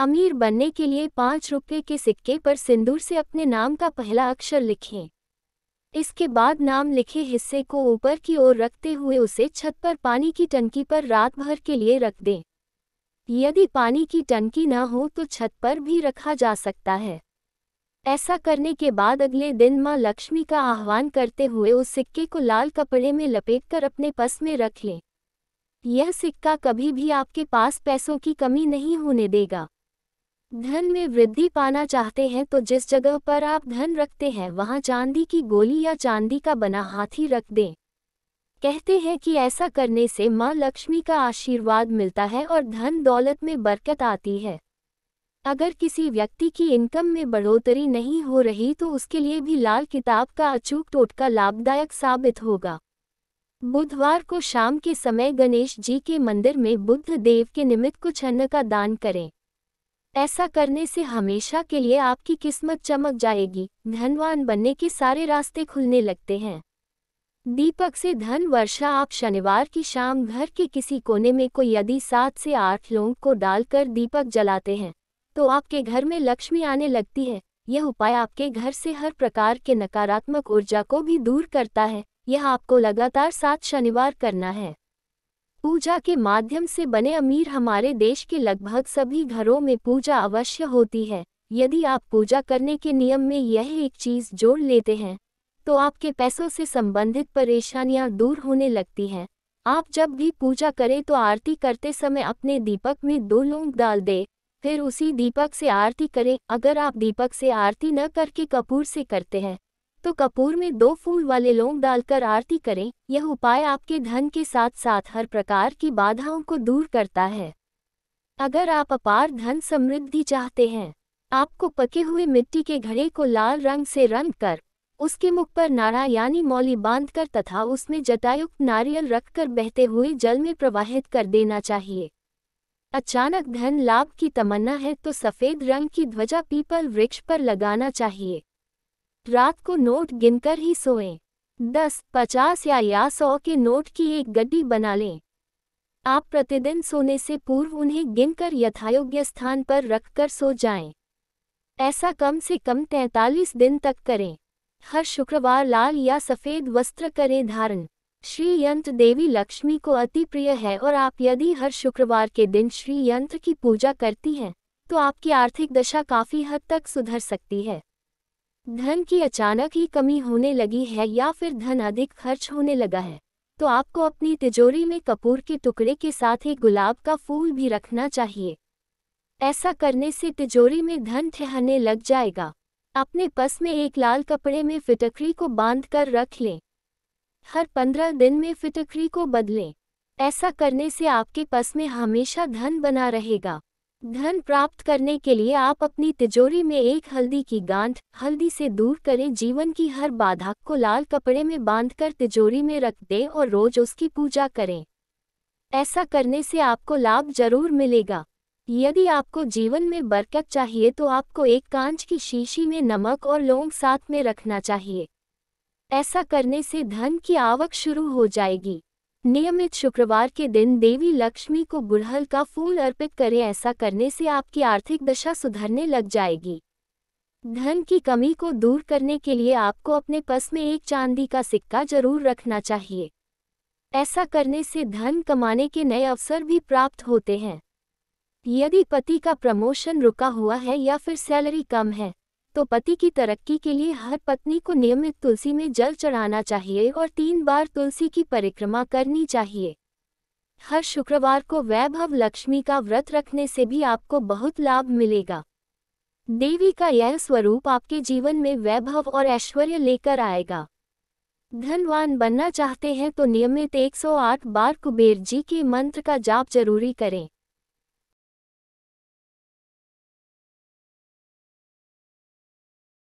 अमीर बनने के लिए पाँच रुपये के सिक्के पर सिंदूर से अपने नाम का पहला अक्षर लिखें इसके बाद नाम लिखे हिस्से को ऊपर की ओर रखते हुए उसे छत पर पानी की टंकी पर रात भर के लिए रख दें यदि पानी की टंकी न हो तो छत पर भी रखा जा सकता है ऐसा करने के बाद अगले दिन माँ लक्ष्मी का आह्वान करते हुए उस सिक्के को लाल कपड़े में लपेटकर अपने पस में रख लें यह सिक्का कभी भी आपके पास पैसों की कमी नहीं होने देगा धन में वृद्धि पाना चाहते हैं तो जिस जगह पर आप धन रखते हैं वहां चांदी की गोली या चांदी का बना हाथी रख दें कहते हैं कि ऐसा करने से माँ लक्ष्मी का आशीर्वाद मिलता है और धन दौलत में बरकत आती है अगर किसी व्यक्ति की इनकम में बढ़ोतरी नहीं हो रही तो उसके लिए भी लाल किताब का अचूक टोटका लाभदायक साबित होगा बुधवार को शाम के समय गणेश जी के मंदिर में बुद्ध देव के निमित्त कुछ अन्न का दान करें ऐसा करने से हमेशा के लिए आपकी किस्मत चमक जाएगी धनवान बनने के सारे रास्ते खुलने लगते हैं दीपक से धन वर्षा आप शनिवार की शाम घर के किसी कोने में कोई यदि सात से आठ लोग को डालकर दीपक जलाते हैं तो आपके घर में लक्ष्मी आने लगती है यह उपाय आपके घर से हर प्रकार के नकारात्मक ऊर्जा को भी दूर करता है यह आपको लगातार सात शनिवार करना है पूजा के माध्यम से बने अमीर हमारे देश के लगभग सभी घरों में पूजा अवश्य होती है यदि आप पूजा करने के नियम में यह एक चीज जोड़ लेते हैं तो आपके पैसों से संबंधित परेशानियां दूर होने लगती हैं आप जब भी पूजा करें तो आरती करते समय अपने दीपक में दो लौंग डाल दें फिर उसी दीपक से आरती करें अगर आप दीपक से आरती न करके कपूर से करते हैं तो कपूर में दो फूल वाले लौंग डालकर आरती करें यह उपाय आपके धन के साथ साथ हर प्रकार की बाधाओं को दूर करता है अगर आप अपार धन समृद्धि चाहते हैं आपको पके हुए मिट्टी के घड़े को लाल रंग से रंग कर उसके मुख पर नाड़ा यानी मौली बांधकर तथा उसमें जटायुक्त नारियल रखकर बहते हुए जल में प्रवाहित कर देना चाहिए अचानक धन लाभ की तमन्ना है तो सफ़ेद रंग की ध्वजा पीपल वृक्ष पर लगाना चाहिए रात को नोट गिनकर ही सोएं। दस पचास या या सौ के नोट की एक गड्डी बना लें आप प्रतिदिन सोने से पूर्व उन्हें गिनकर यथायोग्य स्थान पर रखकर सो जाएं। ऐसा कम से कम तैंतालीस दिन तक करें हर शुक्रवार लाल या सफ़ेद वस्त्र करें धारण श्री यंत्र देवी लक्ष्मी को अति प्रिय है और आप यदि हर शुक्रवार के दिन श्री यंत्र की पूजा करती हैं तो आपकी आर्थिक दशा काफ़ी हद तक सुधर सकती है धन की अचानक ही कमी होने लगी है या फिर धन अधिक खर्च होने लगा है तो आपको अपनी तिजोरी में कपूर के टुकड़े के साथ एक गुलाब का फूल भी रखना चाहिए ऐसा करने से तिजोरी में धन ठहरने लग जाएगा अपने पस में एक लाल कपड़े में फिटकरी को बांध कर रख लें हर पंद्रह दिन में फिटकरी को बदलें ऐसा करने से आपके पस में हमेशा धन बना रहेगा धन प्राप्त करने के लिए आप अपनी तिजोरी में एक हल्दी की गांठ हल्दी से दूर करें जीवन की हर बाधा को लाल कपड़े में बांधकर तिजोरी में रख दें और रोज उसकी पूजा करें ऐसा करने से आपको लाभ जरूर मिलेगा यदि आपको जीवन में बरकत चाहिए तो आपको एक कांच की शीशी में नमक और लौंग साथ में रखना चाहिए ऐसा करने से धन की आवक शुरू हो जाएगी नियमित शुक्रवार के दिन देवी लक्ष्मी को गुड़हल का फूल अर्पित करें ऐसा करने से आपकी आर्थिक दशा सुधरने लग जाएगी धन की कमी को दूर करने के लिए आपको अपने पस में एक चांदी का सिक्का जरूर रखना चाहिए ऐसा करने से धन कमाने के नए अवसर भी प्राप्त होते हैं यदि पति का प्रमोशन रुका हुआ है या फिर सैलरी कम है तो पति की तरक्की के लिए हर पत्नी को नियमित तुलसी में जल चढ़ाना चाहिए और तीन बार तुलसी की परिक्रमा करनी चाहिए हर शुक्रवार को वैभव लक्ष्मी का व्रत रखने से भी आपको बहुत लाभ मिलेगा देवी का यह स्वरूप आपके जीवन में वैभव और ऐश्वर्य लेकर आएगा धनवान बनना चाहते हैं तो नियमित 108 बार कुबेर जी के मंत्र का जाप जरूरी करें